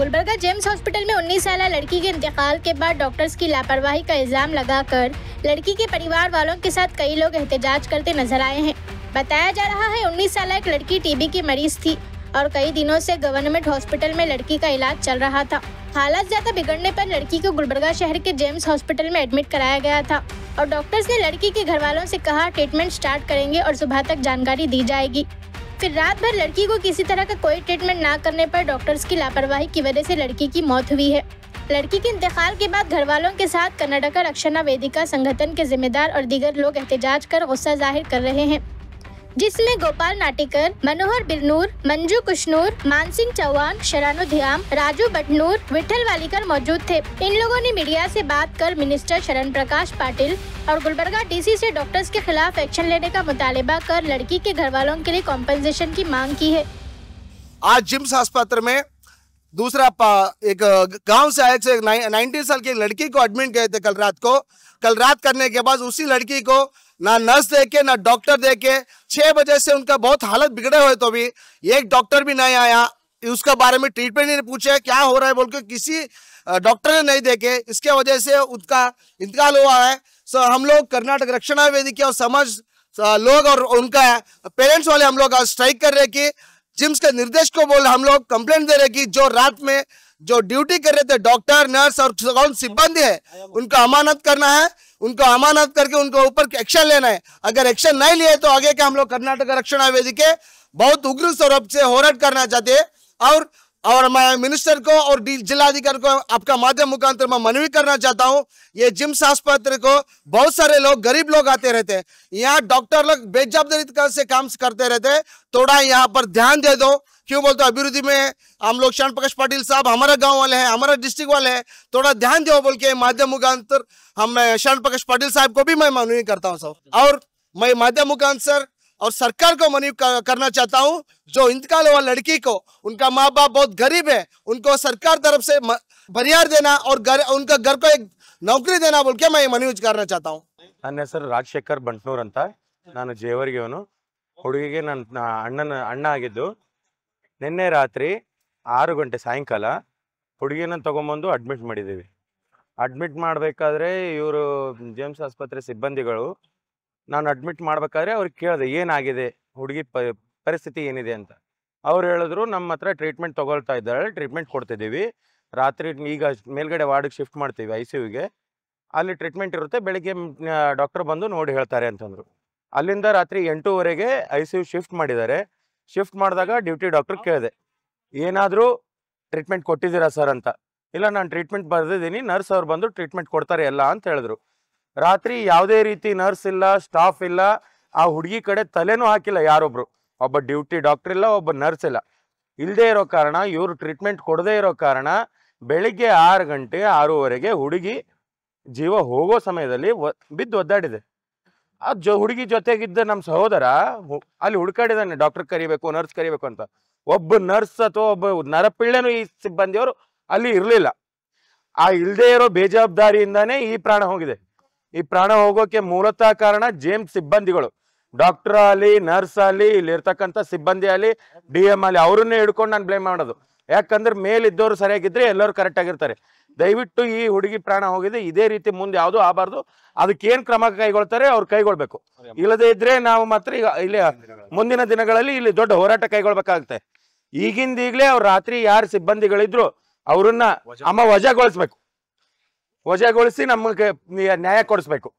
Gulbarga James hospital में 19 साल लड़की के इंतकाल के बाद डॉक्टर्स की लापरवाही का इल्जाम लगाकर लड़की के परिवार वालों के साथ कई लोग एहतजाज करते नजर आए हैं बताया जा रहा है 19 साल एक लड़की टीबी की मरीज थी और कई दिनों से गवर्नमेंट हॉस्पिटल में लड़की का इलाज चल रहा था हालात ज्यादा बिगड़ने पर लड़की को गुलबर्गा शहर के जेम्स हॉस्पिटल में एडमिट कराया गया था और डॉक्टर्स ने लड़की के घर वालों से कहा ट्रीटमेंट स्टार्ट करेंगे और सुबह तक जानकारी दी जाएगी फिर रात भर लड़की को किसी तरह का कोई ट्रीटमेंट ना करने पर डॉक्टर्स की लापरवाही की वजह से लड़की की मौत हुई है लड़की के इंतकाल के बाद घर वालों के साथ कर्नाटका रक्षणा वेदिका संगठन के जिम्मेदार और दीगर लोग एहतजाज कर गुस्सा जाहिर कर रहे हैं जिसमें गोपाल नाटिकर मनोहर बिरनूर मंजू कुशनूर मानसिंह चौहान शरानुध्याम राजू बटनूर विठल वालीकर मौजूद थे इन लोगों ने मीडिया से बात कर मिनिस्टर शरण प्रकाश पाटिल और गुलबर्गा डीसी से डॉक्टर्स के खिलाफ एक्शन लेने का मुतालबा कर लड़की के घर वालों के लिए कॉम्पनसेशन की मांग की है आज जिम्स अस्पताल में दूसरा एक गांव से आए थे नाइनटीन साल की लड़की को एडमिट गए थे कल रात को कल रात करने के बाद उसी लड़की को ना नर्स देके ना डॉक्टर देके छह बजे से उनका बहुत हालत बिगड़े हुए तो भी एक डॉक्टर भी नहीं आया उसका बारे में ट्रीटमेंट नहीं पूछे क्या हो रहा है बोल के किसी डॉक्टर ने नहीं देखे इसके वजह से उनका इंतकाल हुआ है सो हम लोग कर्नाटक रक्षणा वेदी के और समाज लोग और उनका पेरेंट्स वाले हम लोग स्ट्राइक कर रहे कि जिम्स के निर्देश को बोल हम लोग कंप्लेंट दे रहे कि जो रात में जो ड्यूटी कर रहे थे डॉक्टर नर्स और कौन सिब्बंदी है उनको अमानत करना है उनको अमानत करके उनको ऊपर एक्शन लेना है अगर एक्शन नहीं लिए तो आगे के हम लोग कर्नाटक रक्षण आवेदी के बहुत उग्र स्वरूप से होराट करना चाहते हैं और और मैं मिनिस्टर को और जिलाधिकारी को आपका माध्यम मुखांतर मैं मनवी करना चाहता हूँ ये जिम्स आस्पत्र को बहुत सारे लोग गरीब लोग आते रहते हैं यहाँ डॉक्टर लोग बेजाबदारी से काम करते रहते हैं थोड़ा यहाँ पर ध्यान दे दो क्यों बोलते अभिवृद्धि में हम लोग श्याम प्रकाश पाटिल साहब हमारा गांव वाले हैं हमारा डिस्ट्रिक्ट वाले हैं थोड़ा ध्यान दो बोल के माध्यम मुखांतर हम श्याम प्रकाश पाटिल साहब को भी मैं मनवी करता हूँ सर और मैं माध्यम मुखांतर और सरकार को मनी करना चाहता हूँ जो इंतकाल हुआ लड़की को उनका माँ बाप बहुत गरीब है उनको सरकार तरफ से बरियार देना और घर उनका घर को एक नौकरी ನೌಕರಿ ದೇನಾ ಬೋಲ್ಕೆ ಮೈ ಮನವಿ ಕಾರಣ ಚಾತಾವು ನನ್ನ ಹೆಸರು राजशेखर बंटनूर ಅಂತ ನಾನು ಜೇವರ್ಗೆ ಹುಡುಗಿಗೆ ನನ್ನ ಅಣ್ಣನ ಅಣ್ಣ ಆಗಿದ್ದು ನಿನ್ನೆ ರಾತ್ರಿ ಆರು ಗಂಟೆ ಸಾಯಂಕಾಲ ಹುಡುಗಿನ ತಗೊಂಬಂದು ಅಡ್ಮಿಟ್ ಮಾಡಿದ್ದೀವಿ ಅಡ್ಮಿಟ್ ಮಾಡಬೇಕಾದ್ರೆ ಇವರು ಜೇಮ್ಸ್ ಆಸ್ಪತ್ರೆ ಸಿಬ್ಬಂದಿಗಳು ನಾನು ಅಡ್ಮಿಟ್ ಮಾಡಬೇಕಾದ್ರೆ ಅವ್ರಿಗೆ ಕೇಳಿದೆ ಏನಾಗಿದೆ ಹುಡುಗಿ ಪರಿಸ್ಥಿತಿ ಏನಿದೆ ಅಂತ ಅವ್ರು ಹೇಳಿದ್ರು ನಮ್ಮ ಹತ್ರ ಟ್ರೀಟ್ಮೆಂಟ್ ತೊಗೊಳ್ತಾ ಇದ್ದಾಳೆ ಟ್ರೀಟ್ಮೆಂಟ್ ಕೊಡ್ತಿದ್ದೀವಿ ರಾತ್ರಿ ಈಗ ಮೇಲ್ಗಡೆ ವಾರ್ಡಿಗೆ ಶಿಫ್ಟ್ ಮಾಡ್ತೀವಿ ಐ ಸಿ ಯುಗೆ ಅಲ್ಲಿ ಟ್ರೀಟ್ಮೆಂಟ್ ಇರುತ್ತೆ ಬೆಳಿಗ್ಗೆ ಡಾಕ್ಟರ್ ಬಂದು ನೋಡಿ ಹೇಳ್ತಾರೆ ಅಂತಂದರು ಅಲ್ಲಿಂದ ರಾತ್ರಿ ಎಂಟೂವರೆಗೆ ಐ ಸಿ ಯು ಶಿಫ್ಟ್ ಮಾಡಿದ್ದಾರೆ ಶಿಫ್ಟ್ ಮಾಡಿದಾಗ ಡ್ಯೂಟಿ ಡಾಕ್ಟರ್ ಕೇಳಿದೆ ಏನಾದರೂ ಟ್ರೀಟ್ಮೆಂಟ್ ಕೊಟ್ಟಿದ್ದೀರಾ ಸರ್ ಅಂತ ಇಲ್ಲ ನಾನು ಟ್ರೀಟ್ಮೆಂಟ್ ಬರೆದಿದ್ದೀನಿ ನರ್ಸ್ ಅವ್ರು ಬಂದು ಟ್ರೀಟ್ಮೆಂಟ್ ಕೊಡ್ತಾರೆ ಎಲ್ಲ ಅಂತ ಹೇಳಿದ್ರು ರಾತ್ರಿ ಯಾವುದೇ ರೀತಿ ನರ್ಸ್ ಇಲ್ಲ ಸ್ಟಾಫ್ ಇಲ್ಲ ಆ ಹುಡುಗಿ ಕಡೆ ತಲೆನೂ ಹಾಕಿಲ್ಲ ಯಾರೊಬ್ರು ಒಬ್ಬ ಡ್ಯೂಟಿ ಡಾಕ್ಟರ್ ಇಲ್ಲ ಒಬ್ಬ ನರ್ಸ್ ಇಲ್ಲ ಇಲ್ಲದೆ ಇರೋ ಕಾರಣ ಇವರು ಟ್ರೀಟ್ಮೆಂಟ್ ಕೊಡದೇ ಇರೋ ಕಾರಣ ಬೆಳಿಗ್ಗೆ ಆರು ಗಂಟೆ ಆರೂವರೆಗೆ ಹುಡುಗಿ ಜೀವ ಹೋಗೋ ಸಮಯದಲ್ಲಿ ಬಿದ್ದು ಒದ್ದಾಡಿದೆ ಆ ಜೊ ಹುಡುಗಿ ಜೊತೆಗಿದ್ದ ನಮ್ಮ ಸಹೋದರ ಅಲ್ಲಿ ಹುಡುಕಾಡಿದಾನೆ ಡಾಕ್ಟರ್ ಕರಿಬೇಕು ನರ್ಸ್ ಕರಿಬೇಕು ಅಂತ ಒಬ್ಬ ನರ್ಸ್ ಅಥವಾ ಒಬ್ಬ ನರಪಿಳ್ಳೆನೂ ಈ ಸಿಬ್ಬಂದಿಯವರು ಅಲ್ಲಿ ಇರಲಿಲ್ಲ ಆ ಇಲ್ಲದೆ ಇರೋ ಬೇಜವಾಬ್ದಾರಿಯಿಂದಾನೇ ಈ ಪ್ರಾಣ ಹೋಗಿದೆ ಈ ಪ್ರಾಣ ಹೋಗೋಕೆ ಮೂಲತಃ ಕಾರಣ ಜೇಮ್ಸ್ ಸಿಬ್ಬಂದಿಗಳು ಡಾಕ್ಟರ್ ಆಗಲಿ ನರ್ಸ್ ಆಗಲಿ ಇರ್ತಕ್ಕಂಥ ಸಿಬ್ಬಂದಿ ಆಗಲಿ ಡಿ ಎಮ್ ಆಗಲಿ ಅವ್ರನ್ನೇ ಹಿಡ್ಕೊಂಡು ನಾನು ಬ್ಲೇಮ್ ಮಾಡೋದು ಯಾಕಂದ್ರೆ ಮೇಲಿದ್ದವರು ಸರಿಯಾಗಿದ್ರೆ ಎಲ್ಲರೂ ಕರೆಕ್ಟ್ ಆಗಿರ್ತಾರೆ ದಯವಿಟ್ಟು ಈ ಹುಡುಗಿ ಪ್ರಾಣ ಹೋಗಿದೆ ಇದೇ ರೀತಿ ಮುಂದೆ ಯಾವುದು ಆಗಬಾರ್ದು ಅದಕ್ಕೆ ಏನು ಕ್ರಮ ಕೈಗೊಳ್ತಾರೆ ಅವ್ರು ಕೈಗೊಳ್ಬೇಕು ಇಲ್ಲದೇ ಇದ್ರೆ ನಾವು ಮಾತ್ರ ಈಗ ಇಲ್ಲಿ ಮುಂದಿನ ದಿನಗಳಲ್ಲಿ ಇಲ್ಲಿ ದೊಡ್ಡ ಹೋರಾಟ ಕೈಗೊಳ್ಬೇಕಾಗುತ್ತೆ ಈಗಿಂದ ಅವ್ರು ರಾತ್ರಿ ಯಾರು ಸಿಬ್ಬಂದಿಗಳಿದ್ರು ಅವರನ್ನ ಅಮ್ಮ ವಜಾಗೊಳಿಸ್ಬೇಕು ವಜೆಗೊಳಿಸಿ ನಮಗೆ ನ್ಯಾಯ ಕೊಡಿಸ್ಬೇಕು